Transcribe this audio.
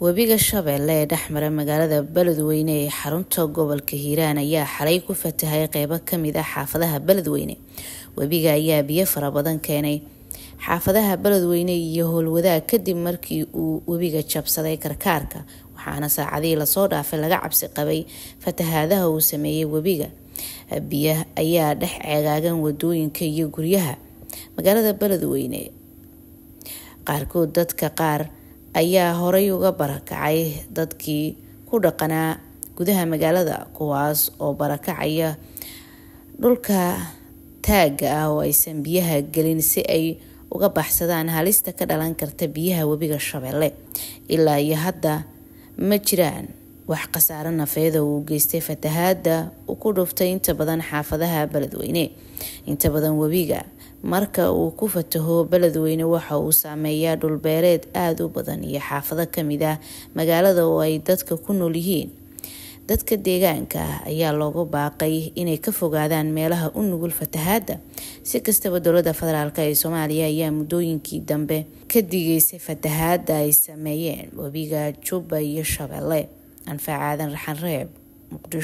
webiga shabeelle ee dhexmara magaalada beledweyne ee xarunta gobolka hiiraan ayaa xalay ku fatahay qeybo kamid ah xaafadaha beledweyne webiga ayaa biyo fara badan keenay xaafadaha beledweyne iyo howlwadaag kadib markii uu webiga jabsaday karkaarka waxaana saacadihii lasoo dhaafay laga cabsi qabay fatahaadaha uu sameeyey webiga biya ayaa dhex ceegaagan wadooyinka iyo guryaha magaalada beledweyne qaarkood dadka qaar ayaa horay uga barakacay dadkii ku dhaqanaa gudaha magaalada kuwaas oo barakacaya dhulka taagga ah oo aysan biyaha gelin si ay uga baxsadaan halista ka dhalan karta biyaha webiga shabeelle ilaa iyo hadda ma jiraan wax khasaare nafeeda uu geystay fatahaada uu ku dhuftay inta badan xaafadaha beledweyne inta badan webiga marka uu ku fataho beledweyne waxa uu saameeyaa dhulbeereed aada u badan iyo xaafado kamid ah magaalada oo ay dadka ku nool yihiin dadka deegaanka ah ayaa loogu baaqay inay ka fogaadaan meelaha u nugul fatahaadda si kastaba dowladda federaalk ee soomaaliya ayaa muddooyinkii dambe ka digeysay fatahaadda ay sameeyeen webiga jubba iyo shabeelle anfac aadan muqdisho